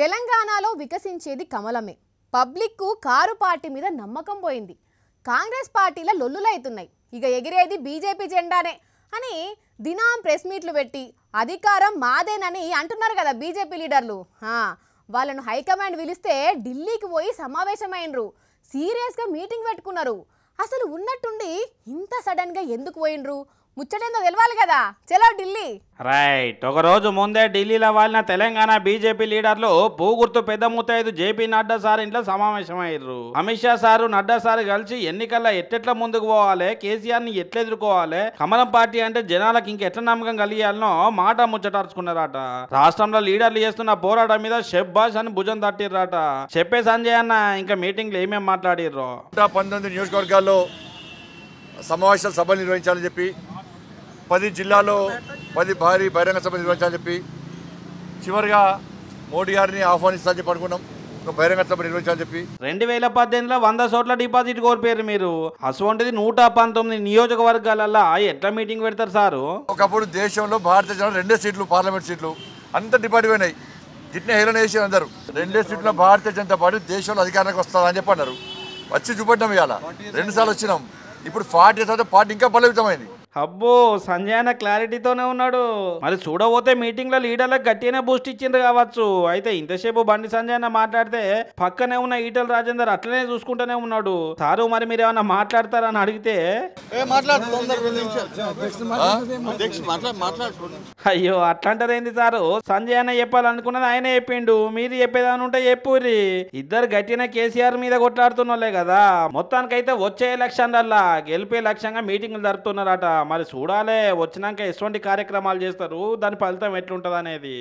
తెలంగాణలో వికసించేది కమలమే పబ్లిక్కు car party మీద నమ్మకం పోయింది కాంగ్రెస్ పార్టీల లొల్లులైతున్నాయి ఇక ఎగిరేది బీజేపీ జెండానే అని దినాం ప్రెస్ మీట్లు పెట్టి అధికారం మాదేనని అంటున్నారు కదా బీజేపీ లీడర్లు వాళ్ళను హైకమాండ్ పిలిస్తే ఢిల్లీకి పోయి సమావేశమైనరు సీరియస్గా మీటింగ్ పెట్టుకున్నారు అసలు ఉన్నట్టుండి ఇంత సడన్గా ఎందుకు పోయినరు ముచ్చటేందో తెలవాలి కదా చలో ఢిల్లీ రైట్ ఒకరోజు ముందే ఢిల్లీలో వాళ్ళిన తెలంగాణ బీజేపీ లీడర్లు పూగుర్తు పెద్ద ముత్తైదు జేపీ నడ్డా సార్ ఇంట్లో సమావేశమయ్యారు అమిత్ షా సారు నడ్డా సార్ కలిసి ఎన్నికల్లో ఎట్టెట్ల ముందుకు పోవాలి కేసీఆర్ ని ఎట్లా ఎదుర్కోవాలి కమలం పార్టీ అంటే జనాలకు ఎట్ల నమ్మకం కలిగాలనో మాట ముచ్చటార్చుకున్నారట రాష్ట్రంలో లీడర్లు చేస్తున్న పోరాటం మీద షెబ్బాస్ అని భుజం తట్టిర్రట చెప్పే సంజయ్ అన్న ఇంకా లో ఏమేమి మాట్లాడిర్రు పంతొమ్మిది నియోజకవర్గాల్లో సమావేశాలు సభలు నిర్వహించాలని చెప్పి పది జిల్లాలో పది భారీ బహిరంగ సభ నిర్వహించాలని చెప్పి చివరిగా మోడీ గారిని ఆహ్వానిస్తానని చెప్పి అనుకున్నాం బహిరంగ సభ నిర్వహించాలని చెప్పి రెండు వేల పద్దెనిమిదిలో వంద చోట్ల డిపాజిట్ కోల్పోయారు మీరు అటువంటిది నూట పంతొమ్మిది నియోజకవర్గాలలో ఎట్లా మీటింగ్ పెడతారు సారు ఒకప్పుడు దేశంలో భారతదేశంలో జనం రెండే సీట్లు పార్లమెంట్ సీట్లు అంత డిపాజిట్ పోయినాయి గిట్నే హేళన చేసి అందరు రెండే సీట్లు భారతీయ జనతా పార్టీ దేశంలో అధికారానికి వస్తుందని చెప్పి వచ్చి చూపెట్టాం ఇవాళ రెండుసార్లు వచ్చినాం ఇప్పుడు ఫార్టీ తర్వాత పార్టీ ఇంకా బలవితమైంది అబ్బో సంజయన క్లారిటీతోనే ఉన్నాడు మరి చూడబోతే మీటింగ్ లో లీడర్లకు గట్టిగానే బూస్ట్ ఇచ్చింది కావచ్చు అయితే ఇంతసేపు బండి సంజయన మాట్లాడితే పక్కనే ఉన్న ఈటల రాజేందర్ అట్లనే చూసుకుంటూనే ఉన్నాడు సారు మరి మీరు ఏమన్నా మాట్లాడతారని అడిగితే అయ్యో ఏంది సారు సంజయన చెప్పాలనుకున్నది ఆయనే చెప్పిండు మీరు చెప్పేదాని ఉంటే చెప్పు ఇద్దరు గట్టిన కేసీఆర్ మీద కొట్లాడుతున్నలే కదా మొత్తానికైతే వచ్చే ఎలక్షన్ గెలిపే లక్ష్యంగా మీటింగ్లు జరుపుతున్నారట మరి చూడాలే వచ్చినాక ఎటువంటి కార్యక్రమాలు చేస్తారు దాని ఫలితం ఎట్లుంటుంది అనేది